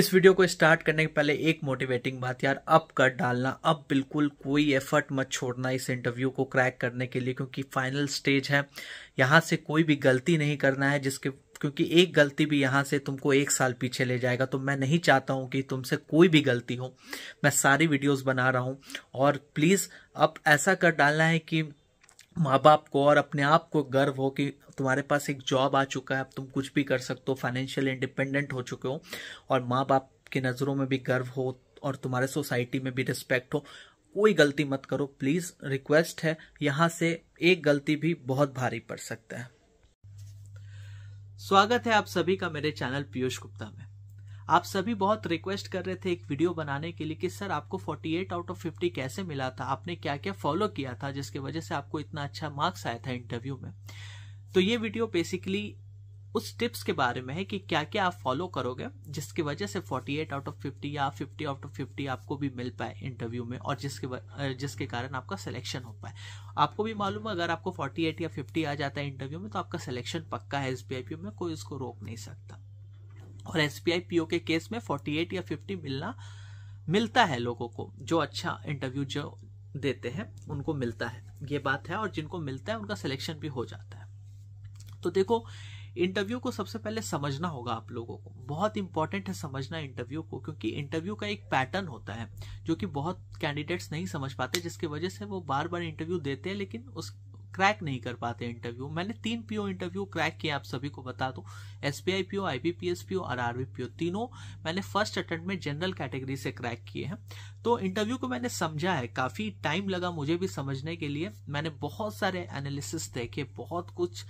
इस वीडियो को स्टार्ट करने के पहले एक मोटिवेटिंग बात यार अब कर डालना अब बिल्कुल कोई एफर्ट मत छोड़ना इस इंटरव्यू को क्रैक करने के लिए क्योंकि फाइनल स्टेज है यहाँ से कोई भी गलती नहीं करना है जिसके क्योंकि एक गलती भी यहाँ से तुमको एक साल पीछे ले जाएगा तो मैं नहीं चाहता हूँ कि तुमसे कोई भी गलती हो मैं सारी वीडियोस बना रहा हूँ और प्लीज़ अब ऐसा कर डालना है कि माँ बाप को और अपने आप को गर्व हो कि तुम्हारे पास एक जॉब आ चुका है अब तुम कुछ भी कर सकते हो फाइनेंशियल इंडिपेंडेंट हो चुके हो और माँ बाप की नज़रों में भी गर्व हो और तुम्हारे सोसाइटी में भी रिस्पेक्ट हो कोई गलती मत करो प्लीज़ रिक्वेस्ट है यहां से एक गलती भी बहुत भारी पड़ सकता है स्वागत है आप सभी का मेरे चैनल पीयूष गुप्ता में आप सभी बहुत रिक्वेस्ट कर रहे थे एक वीडियो बनाने के लिए कि सर आपको 48 आउट ऑफ 50 कैसे मिला था आपने क्या क्या फॉलो किया था जिसकी वजह से आपको इतना अच्छा मार्क्स आया था इंटरव्यू में तो ये वीडियो बेसिकली उस टिप्स के बारे में है कि क्या क्या आप फॉलो करोगे जिसकी वजह से 48 आउट ऑफ 50 या 50 आउट ऑफ 50 आपको भी मिल पाए इंटरव्यू में और जिसके जिसके कारण आपका सिलेक्शन हो पाए आपको भी मालूम है अगर आपको 48 या 50 आ जाता है इंटरव्यू में तो आपका सिलेक्शन पक्का है एस में कोई उसको रोक नहीं सकता और एस के केस में फोर्टी या फिफ्टी मिलना मिलता है लोगों को जो अच्छा इंटरव्यू जो देते हैं उनको मिलता है ये बात है और जिनको मिलता है उनका सिलेक्शन भी हो जाता है तो देखो इंटरव्यू को सबसे पहले समझना होगा आप लोगों को बहुत इंपॉर्टेंट है समझना इंटरव्यू को क्योंकि इंटरव्यू का एक पैटर्न होता है जो कि बहुत कैंडिडेट्स नहीं समझ पाते जिसके वजह से वो बार बार इंटरव्यू देते हैं लेकिन उस क्रैक नहीं कर पाते इंटरव्यू मैंने तीन पीओ इंटरव्यू क्रैक किए आप सभी को बता दो S P I P O I B P S P O R R B P O तीनों मैंने फर्स्ट अटेम्प्ट में जनरल कैटेगरी से क्रैक किए हैं तो इंटरव्यू को मैंने समझा है काफ़ी टाइम लगा मुझे भी समझने के लिए मैंने बहुत सारे एनालिसिस देखे बहुत कुछ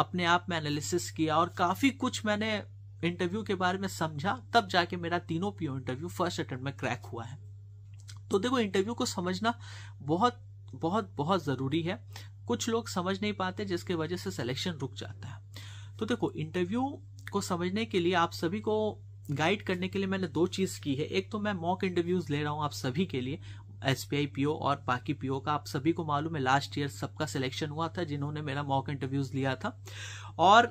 अपने आप में एनालिसिस किया और काफ़ी कुछ मैंने इंटरव्यू के बारे में समझा तब जाके मेरा तीनों पीओ इंटरव्यू फर्स्ट अटेम्प्ट में क्रैक हुआ है तो देखो इंटरव्यू को समझना बहुत बहुत बहुत ज़रूरी है कुछ लोग समझ नहीं पाते जिसके वजह से सिलेक्शन रुक जाता है तो देखो इंटरव्यू को समझने के लिए आप सभी को गाइड करने के लिए मैंने दो चीज़ की है एक तो मैं मॉक इंटरव्यूज ले रहा हूँ आप सभी के लिए S P I P O और बाकी पी ओ का आप सभी को मालूम है लास्ट ईयर सबका सिलेक्शन हुआ था जिन्होंने मेरा मॉक इंटरव्यूज लिया था और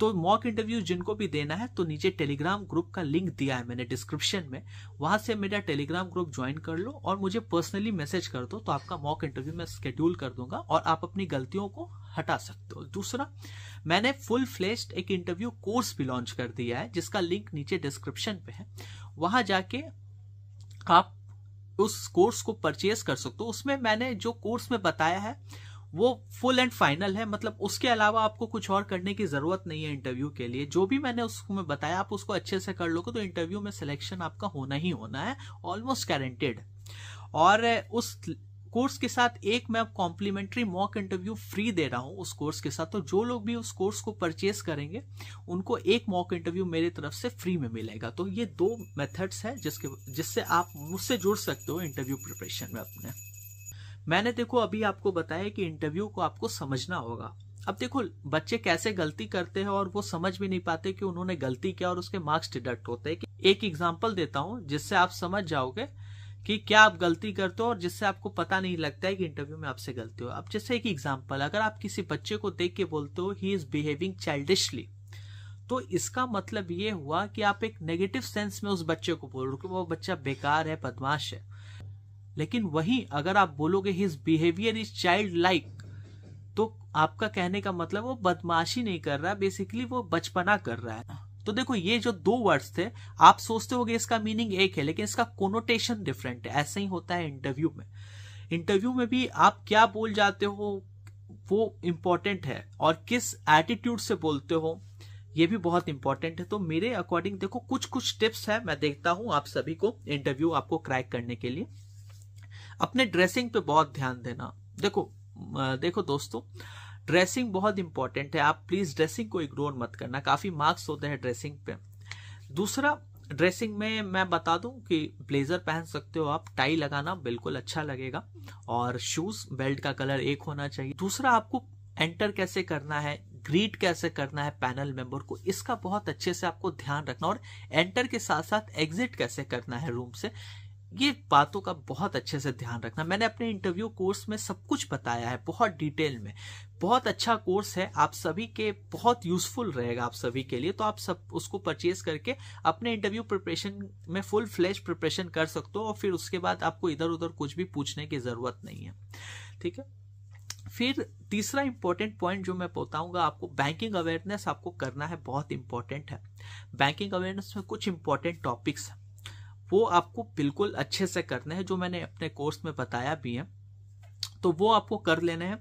तो मॉक इंटरव्यू जिनको भी देना है तो नीचे टेलीग्राम ग्रुप का लिंक दिया है मैंने डिस्क्रिप्शन में वहां से मेरा टेलीग्राम ग्रुप ज्वाइन कर लो और मुझे पर्सनली मैसेज कर दो तो आपका मॉक इंटरव्यू मैं स्केड्यूल कर दूंगा और आप अपनी गलतियों को हटा सकते हो दूसरा मैंने फुल फ्लेस्ड एक इंटरव्यू कोर्स भी लॉन्च कर दिया है जिसका लिंक नीचे डिस्क्रिप्शन पे है वहां जाके आप उस कोर्स को परचेज कर सकते हो उसमें मैंने जो कोर्स में बताया है वो फुल एंड फाइनल है मतलब उसके अलावा आपको कुछ और करने की जरूरत नहीं है इंटरव्यू के लिए जो भी मैंने उसमें बताया आप उसको अच्छे से कर लोगे तो इंटरव्यू में सिलेक्शन आपका होना ही होना है ऑलमोस्ट गारंटेड और उस कोर्स के साथ एक मैं कॉम्प्लीमेंट्री मॉक इंटरव्यू फ्री दे रहा हूँ उस कोर्स के साथ तो जो लोग भी उस कोर्स को परचेस करेंगे उनको एक मॉक इंटरव्यू मेरे तरफ से फ्री में मिलेगा तो ये दो मेथड्स है जिसके जिससे आप मुझसे जुड़ सकते हो इंटरव्यू प्रिपरेशन में अपने मैंने देखो अभी आपको बताया कि इंटरव्यू को आपको समझना होगा अब देखो बच्चे कैसे गलती करते हैं और वो समझ भी नहीं पाते कि उन्होंने गलती किया और उसके मार्क्स डिडक्ट होते हैं एक एग्जाम्पल देता हूं जिससे आप समझ जाओगे कि क्या आप गलती करते हो और जिससे आपको पता नहीं लगता है कि इंटरव्यू में आपसे गलती हो अब जैसे एक एग्जाम्पल अगर आप किसी बच्चे को देख के बोलते हो ही इज बिहेविंग चाइल्डिशली तो इसका मतलब ये हुआ कि आप एक नेगेटिव सेंस में उस बच्चे को बोल रहे हो वो बच्चा बेकार है बदमाश है लेकिन वही अगर आप बोलोगे his behaviour is childlike तो आपका कहने का मतलब वो बदमाशी नहीं कर रहा बेसिकली वो बचपना कर रहा है तो देखो ये जो दो वर्ड्स थे आप सोचते हो इसका मीनिंग एक है लेकिन इसका कोनोटेशन डिफरेंट है ऐसा ही होता है इंटरव्यू में इंटरव्यू में भी आप क्या बोल जाते हो वो इम्पॉर्टेंट है और किस एटीट्यूड से बोलते हो ये भी बहुत इंपॉर्टेंट है तो मेरे अकॉर्डिंग देखो कुछ कुछ टिप्स है मैं देखता हूं आप सभी को इंटरव्यू आपको क्रैक करने के लिए अपने ड्रेसिंग पे बहुत ध्यान देना देखो देखो दोस्तों ड्रेसिंग बहुत इंपॉर्टेंट है आप प्लीज ड्रेसिंग को इग्नोर मत करना काफी मार्क्स होते हैं ड्रेसिंग पे दूसरा ड्रेसिंग में मैं बता दूं कि ब्लेजर पहन सकते हो आप टाई लगाना बिल्कुल अच्छा लगेगा और शूज बेल्ट का कलर एक होना चाहिए दूसरा आपको एंटर कैसे करना है ग्रीट कैसे करना है पैनल मेंबर को इसका बहुत अच्छे से आपको ध्यान रखना और एंटर के साथ साथ एग्जिट कैसे करना है रूम से ये बातों का बहुत अच्छे से ध्यान रखना मैंने अपने इंटरव्यू कोर्स में सब कुछ बताया है बहुत डिटेल में बहुत अच्छा कोर्स है आप सभी के बहुत यूजफुल रहेगा आप सभी के लिए तो आप सब उसको परचेज करके अपने इंटरव्यू प्रिपरेशन में फुल फ्लैश प्रिपरेशन कर सकते हो और फिर उसके बाद आपको इधर उधर कुछ भी पूछने की जरूरत नहीं है ठीक है फिर तीसरा इंपॉर्टेंट पॉइंट जो मैं बताऊंगा आपको बैंकिंग अवेयरनेस आपको करना है बहुत इंपॉर्टेंट है बैंकिंग अवेयरनेस में कुछ इंपॉर्टेंट टॉपिक्स है वो आपको बिल्कुल अच्छे से करने हैं जो मैंने अपने कोर्स में बताया भी है तो वो आपको कर लेने हैं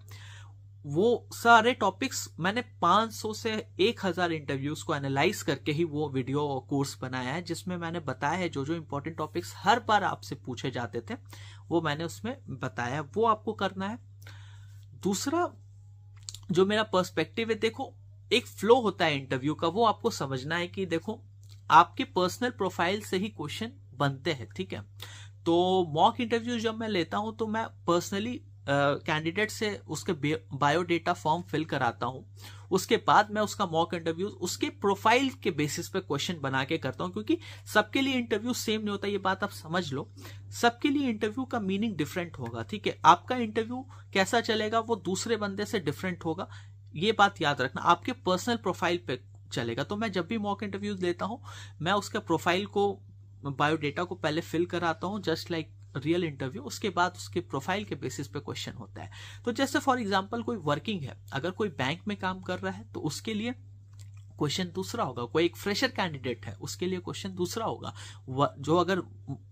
वो सारे टॉपिक्स मैंने 500 से 1000 इंटरव्यूज को एनालाइज करके ही वो वीडियो कोर्स बनाया है जिसमें मैंने बताया है जो जो इम्पोर्टेंट टॉपिक्स हर बार आपसे पूछे जाते थे वो मैंने उसमें बताया वो आपको करना है दूसरा जो मेरा पर्सपेक्टिव है देखो एक फ्लो होता है इंटरव्यू का वो आपको समझना है कि देखो आपके पर्सनल प्रोफाइल से ही क्वेश्चन बनते हैं ठीक है तो मॉक इंटरव्यू जब मैं लेता हूँ तो मैं पर्सनली कैंडिडेट से उसके बायोडेटा फॉर्म फिल कराता हूँ उसके बाद मैं उसका मॉक इंटरव्यू उसके प्रोफाइल के बेसिस पे क्वेश्चन बना के करता हूँ क्योंकि सबके लिए इंटरव्यू सेम नहीं होता ये बात आप समझ लो सबके लिए इंटरव्यू का मीनिंग डिफरेंट होगा ठीक है आपका इंटरव्यू कैसा चलेगा वो दूसरे बंदे से डिफरेंट होगा ये बात याद रखना आपके पर्सनल प्रोफाइल पे चलेगा तो मैं जब भी मॉक इंटरव्यूज लेता हूँ मैं उसके प्रोफाइल को बायोडेटा को पहले फिल कराता हूँ जस्ट लाइक रियल इंटरव्यू उसके बाद उसके प्रोफाइल के बेसिस पे क्वेश्चन होता है तो जैसे फॉर एग्जाम्पल कोई वर्किंग है अगर कोई बैंक में काम कर रहा है तो उसके लिए क्वेश्चन दूसरा होगा कोई एक फ्रेशर कैंडिडेट है उसके लिए क्वेश्चन दूसरा होगा जो अगर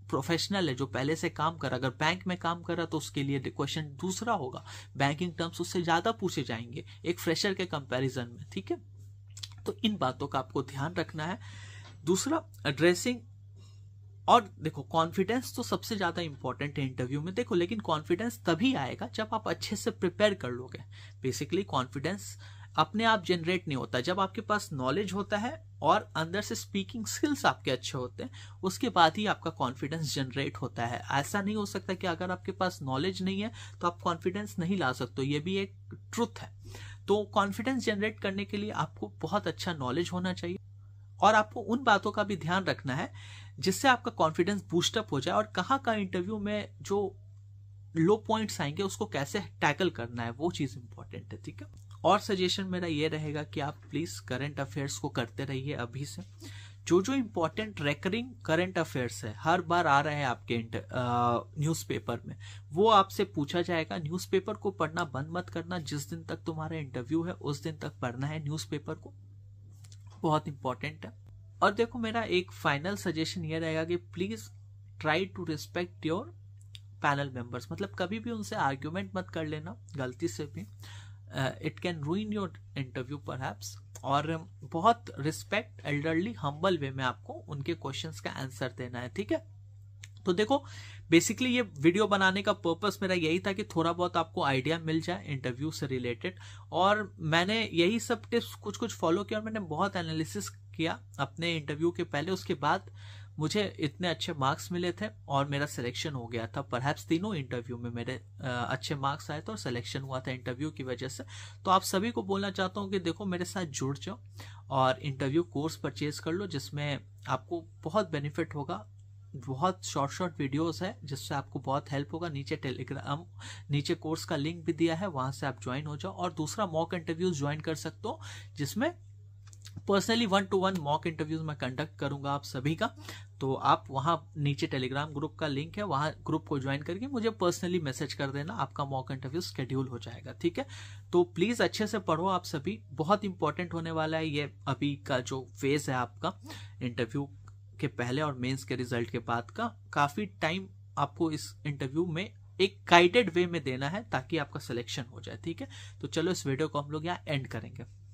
प्रोफेशनल है जो पहले से काम कर अगर बैंक में काम कर रहा तो उसके लिए क्वेश्चन दूसरा होगा बैंकिंग टर्म्स उससे ज्यादा पूछे जाएंगे एक फ्रेशर के कंपैरिजन में ठीक है तो इन बातों का आपको ध्यान रखना है दूसरा एड्रेसिंग और देखो कॉन्फिडेंस तो सबसे ज्यादा इंपॉर्टेंट है इंटरव्यू में देखो लेकिन कॉन्फिडेंस तभी आएगा जब आप अच्छे से प्रिपेयर कर लोगे बेसिकली कॉन्फिडेंस अपने आप जनरेट नहीं होता जब आपके पास नॉलेज होता है और अंदर से स्पीकिंग स्किल्स आपके अच्छे होते हैं उसके बाद ही आपका कॉन्फिडेंस जनरेट होता है ऐसा नहीं हो सकता कि अगर आपके पास नॉलेज नहीं है तो आप कॉन्फिडेंस नहीं ला सकते ये भी एक ट्रुथ है तो कॉन्फिडेंस जनरेट करने के लिए आपको बहुत अच्छा नॉलेज होना चाहिए और आपको उन बातों का भी ध्यान रखना है जिससे आपका कॉन्फिडेंस बूस्टअप हो जाए और कहाँ का इंटरव्यू में जो लो पॉइंट्स आएंगे उसको कैसे टैकल करना है वो चीज़ इंपॉर्टेंट है ठीक है और सजेशन मेरा ये रहेगा कि आप प्लीज़ करंट अफेयर्स को करते रहिए अभी से जो जो इम्पोर्टेंट रेकरिंग करंट अफेयर्स है हर बार आ रहे हैं आपके न्यूज़पेपर में वो आपसे पूछा जाएगा न्यूज़पेपर को पढ़ना बंद मत करना जिस दिन तक तुम्हारा इंटरव्यू है उस दिन तक पढ़ना है न्यूज़पेपर को बहुत इंपॉर्टेंट है और देखो मेरा एक फाइनल सजेशन ये रहेगा कि please try to respect your panel members मतलब कभी भी उनसे आर्ग्यूमेंट मत कर लेना गलती से भी it can ruin your interview पर और बहुत रिस्पेक्ट एल्डरली हम्बल वे में आपको उनके क्वेश्चंस का आंसर देना है ठीक है तो देखो बेसिकली ये वीडियो बनाने का पर्पस मेरा यही था कि थोड़ा बहुत आपको आइडिया मिल जाए इंटरव्यू से रिलेटेड और मैंने यही सब टिप्स कुछ कुछ फॉलो किया और मैंने बहुत एनालिसिस किया अपने इंटरव्यू के पहले उसके बाद मुझे इतने अच्छे मार्क्स मिले थे और मेरा सिलेक्शन हो गया था परहैप्स तीनों इंटरव्यू में मेरे अच्छे मार्क्स आए थे और सिलेक्शन हुआ था इंटरव्यू की वजह से तो आप सभी को बोलना चाहता हूँ कि देखो मेरे साथ जुड़ जाओ और इंटरव्यू कोर्स परचेज कर लो जिसमें आपको बहुत बेनिफिट होगा बहुत शॉर्ट शॉर्ट वीडियोस है जिससे आपको बहुत हेल्प होगा नीचे टेलीग्राम नीचे कोर्स का लिंक भी दिया है वहां से आप ज्वाइन हो जाओ और दूसरा मॉक इंटरव्यूज ज्वाइन कर सकते हो जिसमें personally one to one mock interviews मैं कंडक्ट करूंगा आप सभी का तो आप वहाँ नीचे टेलीग्राम ग्रुप का लिंक है वहाँ ग्रुप को ज्वाइन करके मुझे पर्सनली मैसेज कर देना आपका मॉक इंटरव्यू स्केड्यूल हो जाएगा ठीक है तो प्लीज़ अच्छे से पढ़ो आप सभी बहुत इंपॉर्टेंट होने वाला है ये अभी का जो फेज है आपका इंटरव्यू के पहले और मेंस के रिजल्ट के बाद का काफी टाइम आपको इस इंटरव्यू में एक गाइडेड वे में देना है ताकि आपका सिलेक्शन हो जाए ठीक है तो चलो इस वीडियो को हम लोग यहाँ एंड करेंगे